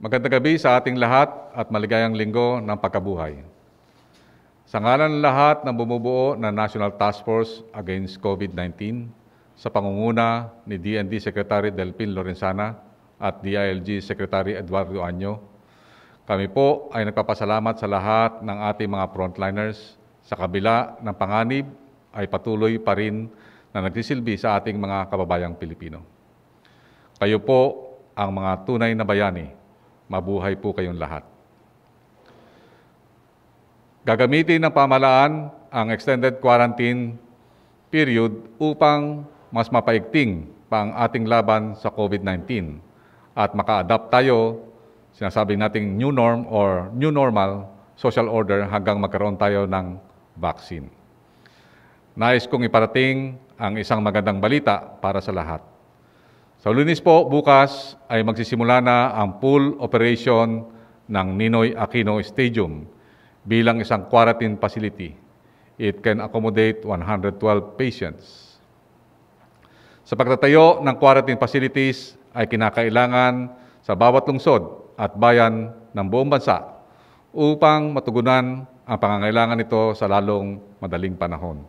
Magandang gabi sa ating lahat at maligayang linggo ng pagkabuhay. Sa ngalan ng lahat ng bumubuo ng National Task Force Against COVID-19 sa pangunguna ni DND Secretary Delpin Lorenzana at DILG Secretary Eduardo Año, kami po ay nagpapasalamat sa lahat ng ating mga frontliners sa kabila ng panganib ay patuloy pa rin na nagsisilbi sa ating mga kababayang Pilipino. Kayo po ang mga tunay na bayani Mabuhay po kayong lahat. Gagamitin ng pamalaan ang extended quarantine period upang mas mapaigting pa ang ating laban sa COVID-19 at maka-adapt tayo, sinasabi nating new norm or new normal social order hanggang magkaroon tayo ng vaccine. Nais kong iparating ang isang magandang balita para sa lahat. Sa lunis po, bukas ay magsisimula na ang full operation ng Ninoy Aquino Stadium bilang isang quarantine facility. It can accommodate 112 patients. Sa pagtatayo ng quarantine facilities ay kinakailangan sa bawat lungsod at bayan ng buong bansa upang matugunan ang pangangailangan nito sa lalong madaling panahon.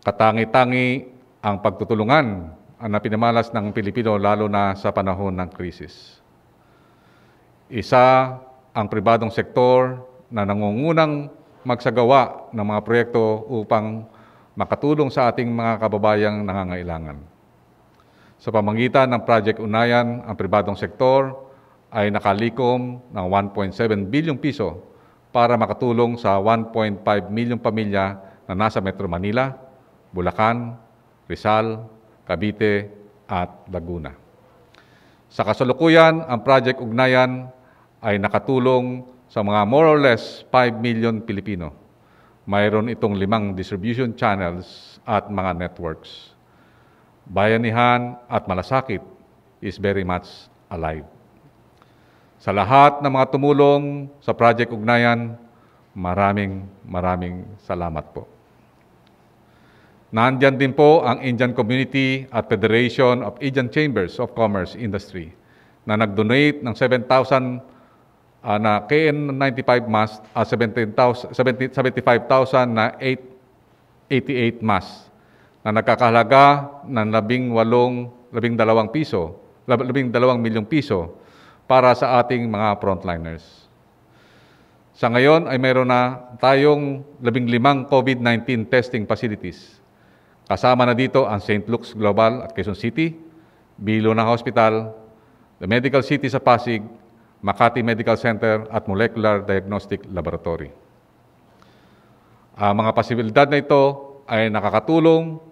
Katangi-tangi ang pagtutulungan na pinamalas ng Pilipino lalo na sa panahon ng krisis. Isa ang pribadong sektor na nangungunang magsagawa ng mga proyekto upang makatulong sa ating mga kababayang nangangailangan. Sa pamamagitan ng Project Unayan, ang pribadong sektor ay nakalikom ng 1.7 bilyong piso para makatulong sa 1.5 milyong pamilya na nasa Metro Manila, Bulacan, Rizal, Cavite at Laguna. Sa kasalukuyan, ang Project Ugnayan ay nakatulong sa mga more or less 5 million Pilipino. Mayroon itong limang distribution channels at mga networks. Bayanihan at malasakit is very much alive. Sa lahat ng mga tumulong sa Project Ugnayan, maraming maraming salamat po. Nandyan din po ang Indian Community at Federation of Indian Chambers of Commerce Industry na nag-donate ng 7,000 uh, ah, na KN95 mask at uh, 75,000 na 88 mask na nagkakahalaga ng labing walong, piso, labing dalawang milyong piso para sa ating mga frontliners. Sa ngayon ay mayroon na tayong 15 COVID-19 testing facilities Kasama na dito ang St. Luke's Global at Quezon City, Bilona Hospital, the Medical City sa Pasig, Makati Medical Center at Molecular Diagnostic Laboratory. Ang mga posibilidad na ito ay nakakatulong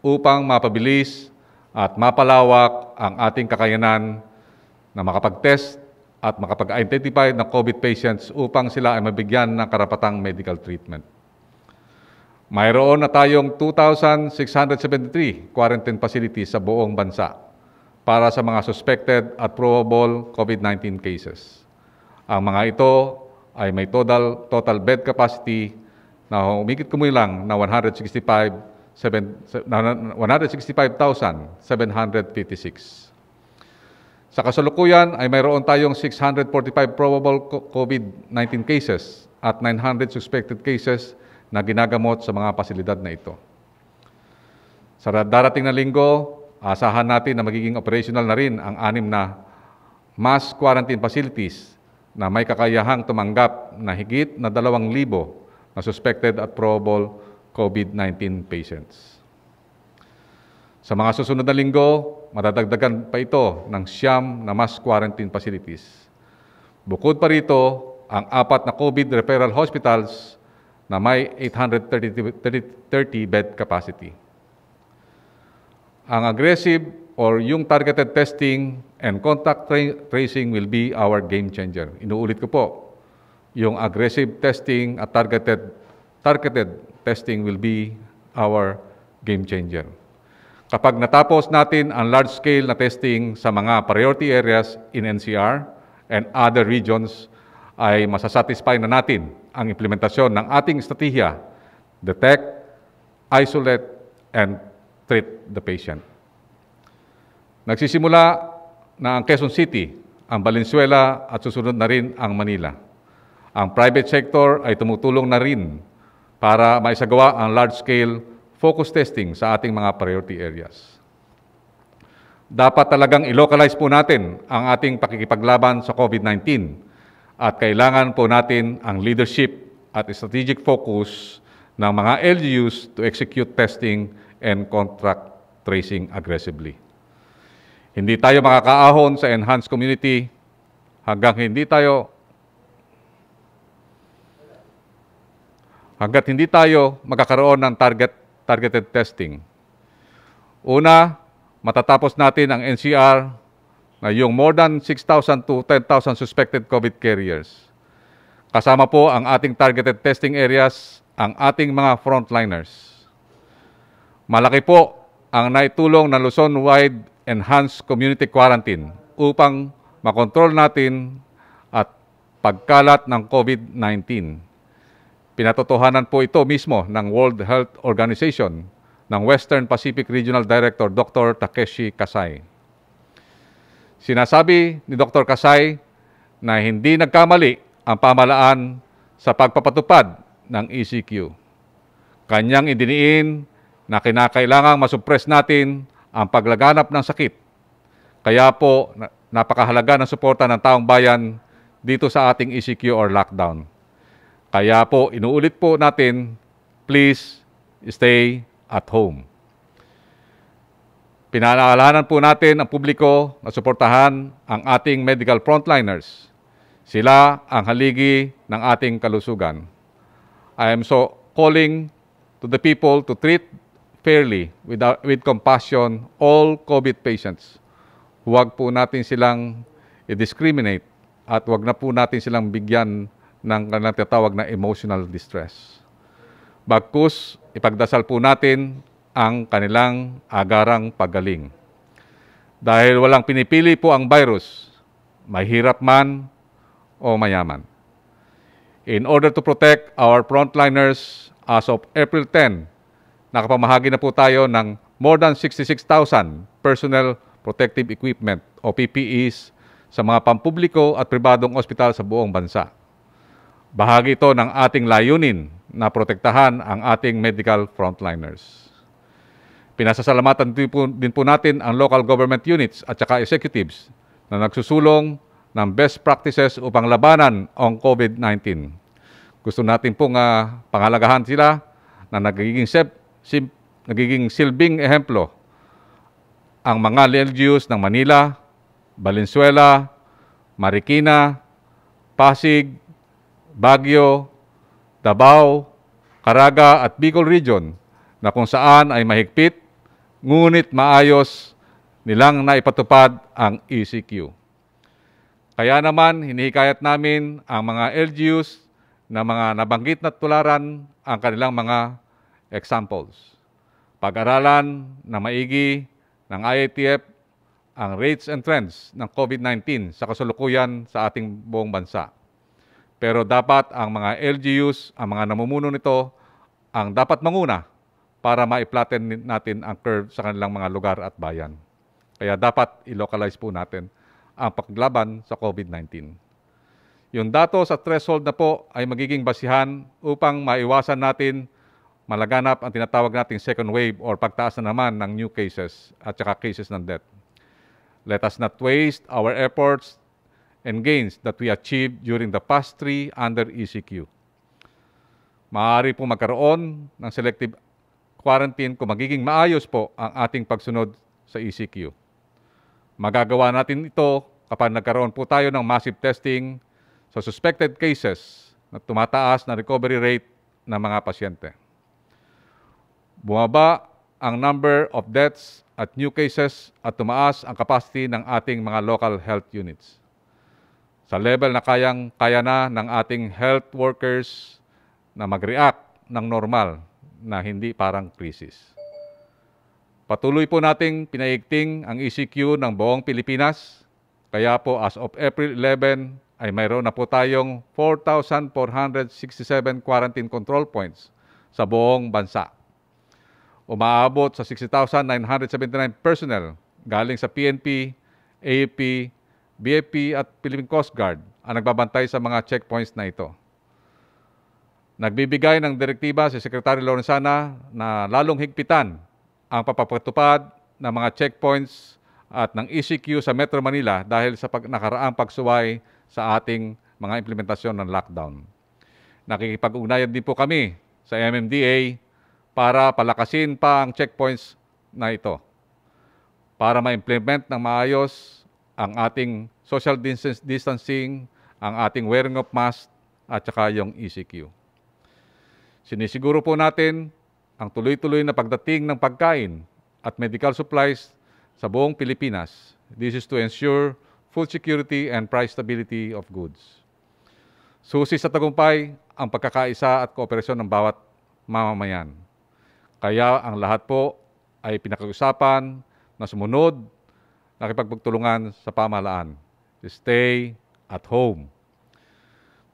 upang mapabilis at mapalawak ang ating kakayanan na makapag-test at makapag-identify ng COVID patients upang sila ay mabigyan ng karapatang medical treatment. Mayroon na tayong 2,673 quarantine facilities sa buong bansa para sa mga suspected at probable COVID-19 cases. Ang mga ito ay may total, total bed capacity na umikit kumulang na 165,756. sa kasalukuyan ay mayroon tayong 645 probable COVID-19 cases at 900 suspected cases na ginagamot sa mga pasilidad na ito. Sa darating na linggo, asahan natin na magiging operational na rin ang anim na mass quarantine facilities na may kakayahang tumanggap na higit na 2,000 na suspected at probable COVID-19 patients. Sa mga susunod na linggo, madadagdagan pa ito ng siyam na mass quarantine facilities. Bukod pa rito, ang apat na COVID referral hospitals na may 830 bed capacity. Ang aggressive or yung targeted testing and contact tra tracing will be our game changer. Inuulit ko po, yung aggressive testing at targeted targeted testing will be our game changer. Kapag natapos natin ang large scale na testing sa mga priority areas in NCR and other regions, ay masasatisfy na natin ang implementasyon ng ating estratehiya, detect, isolate, and treat the patient. Nagsisimula na ang Quezon City, ang Valenzuela at susunod na rin ang Manila. Ang private sector ay tumutulong na rin para maisagawa ang large-scale focus testing sa ating mga priority areas. Dapat talagang i-localize po natin ang ating pakikipaglaban sa COVID-19 at kailangan po natin ang leadership at strategic focus ng mga LGUs to execute testing and contract tracing aggressively. Hindi tayo makakaahon sa enhanced community hanggang hindi tayo hanggat hindi tayo magkakaroon ng target targeted testing. Una, matatapos natin ang NCR na yung more than 6,000 to 10,000 suspected COVID carriers. Kasama po ang ating targeted testing areas, ang ating mga frontliners. Malaki po ang naitulong ng Luzon-wide enhanced community quarantine upang makontrol natin at pagkalat ng COVID-19. Pinatotohanan po ito mismo ng World Health Organization ng Western Pacific Regional Director Dr. Takeshi Kasai. Sinasabi ni Dr. Kasay na hindi nagkamali ang pamalaan sa pagpapatupad ng ECQ. Kanyang idiniin na kinakailangang masupress natin ang paglaganap ng sakit. Kaya po, napakahalaga ng suporta ng taong bayan dito sa ating ECQ or lockdown. Kaya po, inuulit po natin, please stay at home. Pinaalalanan po natin ang publiko na suportahan ang ating medical frontliners. Sila ang haligi ng ating kalusugan. I am so calling to the people to treat fairly without, uh, with compassion all COVID patients. Huwag po natin silang i-discriminate at huwag na po natin silang bigyan ng natatawag na emotional distress. Bagkus, ipagdasal po natin ang kanilang agarang pagaling. Dahil walang pinipili po ang virus, mahirap man o mayaman. In order to protect our frontliners, as of April 10, nakapamahagi na po tayo ng more than 66,000 personal protective equipment o PPEs sa mga pampubliko at pribadong ospital sa buong bansa. Bahagi ito ng ating layunin na protektahan ang ating medical frontliners. Pinasasalamatan din po natin ang local government units at saka executives na nagsusulong ng best practices upang labanan ang COVID-19. Gusto natin pong uh, pangalagahan sila na nagiging, sep, sim, nagiging silbing ehemplo ang mga LGUs ng Manila, Valenzuela, Marikina, Pasig, Baguio, Davao, Caraga at Bicol Region na kung saan ay mahigpit ngunit maayos nilang naipatupad ang ECQ. Kaya naman, hinihikayat namin ang mga LGUs na mga nabanggit na tularan ang kanilang mga examples. Pag-aralan na maigi ng IATF ang rates and trends ng COVID-19 sa kasalukuyan sa ating buong bansa. Pero dapat ang mga LGUs, ang mga namumuno nito, ang dapat manguna para ma natin ang curve sa kanilang mga lugar at bayan. Kaya dapat i-localize po natin ang paglaban sa COVID-19. Yung datos sa threshold na po ay magiging basihan upang maiwasan natin malaganap ang tinatawag nating second wave or pagtaas na naman ng new cases at saka cases ng death. Let us not waste our efforts and gains that we achieved during the past three under ECQ. Maaari po magkaroon ng selective quarantine kung magiging maayos po ang ating pagsunod sa ECQ. Magagawa natin ito kapag nagkaroon po tayo ng massive testing sa suspected cases na tumataas na recovery rate ng mga pasyente. Bumaba ang number of deaths at new cases at tumaas ang capacity ng ating mga local health units. Sa level na kayang kaya na ng ating health workers na mag-react ng normal na hindi parang krisis. Patuloy po nating pinaigting ang ECQ ng buong Pilipinas. Kaya po as of April 11 ay mayroon na po tayong 4,467 quarantine control points sa buong bansa. Umaabot sa 60,979 personnel galing sa PNP, AAP, BAP at Philippine Coast Guard ang nagbabantay sa mga checkpoints na ito. Nagbibigay ng direktiba si Secretary Lorenzana na lalong higpitan ang papapatupad ng mga checkpoints at ng ECQ sa Metro Manila dahil sa pag nakaraang pagsuway sa ating mga implementasyon ng lockdown. Nakikipag-ugnayan din po kami sa MMDA para palakasin pa ang checkpoints na ito para ma-implement ng maayos ang ating social distancing, ang ating wearing of mask at saka yung ECQ. Sinisiguro po natin ang tuloy-tuloy na pagdating ng pagkain at medical supplies sa buong Pilipinas. This is to ensure full security and price stability of goods. Susi sa tagumpay ang pagkakaisa at kooperasyon ng bawat mamamayan. Kaya ang lahat po ay pinakausapan na sumunod nakipagpagtulungan sa pamahalaan. Stay at home.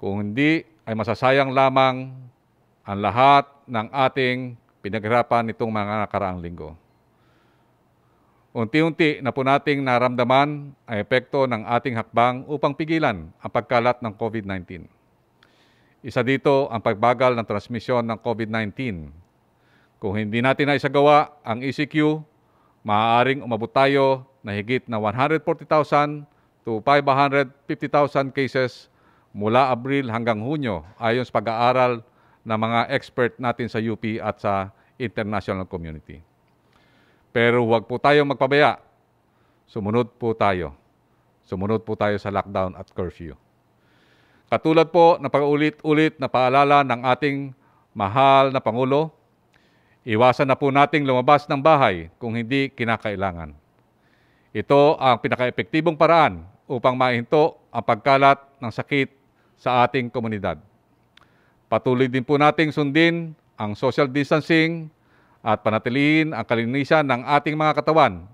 Kung hindi, ay masasayang lamang ang lahat ng ating pinaghirapan nitong mga nakaraang linggo. Unti-unti na po nating naramdaman ang epekto ng ating hakbang upang pigilan ang pagkalat ng COVID-19. Isa dito ang pagbagal ng transmisyon ng COVID-19. Kung hindi natin naisagawa ang ECQ, maaaring umabot tayo na higit na 140,000 to 550,000 cases mula Abril hanggang Hunyo ayon sa pag-aaral na mga expert natin sa UP at sa international community. Pero huwag po tayong magpabaya. Sumunod po tayo. Sumunod po tayo sa lockdown at curfew. Katulad po na paulit-ulit na paalala ng ating mahal na Pangulo, iwasan na po nating lumabas ng bahay kung hindi kinakailangan. Ito ang pinakaepektibong paraan upang mahinto ang pagkalat ng sakit sa ating komunidad. Patuloy din po nating sundin ang social distancing at panatilihin ang kalinisan ng ating mga katawan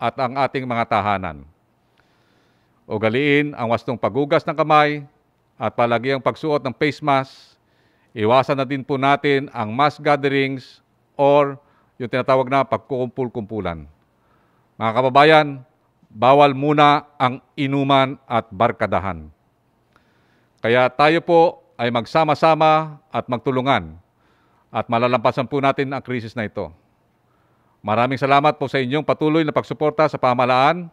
at ang ating mga tahanan. Ugaliin ang wastong paghugas ng kamay at palagi ang pagsuot ng face mask. Iwasan na din po natin ang mass gatherings or yung tinatawag na pagkukumpul-kumpulan. Mga kababayan, bawal muna ang inuman at barkadahan. Kaya tayo po ay magsama-sama at magtulungan at malalampasan po natin ang krisis na ito. Maraming salamat po sa inyong patuloy na pagsuporta sa pamalaan.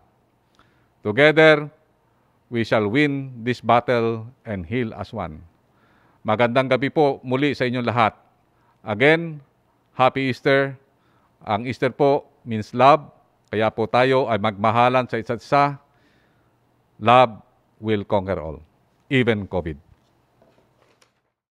Together, we shall win this battle and heal as one. Magandang gabi po muli sa inyong lahat. Again, Happy Easter. Ang Easter po means love, kaya po tayo ay magmahalan sa isa't isa. Love will conquer all, even COVID.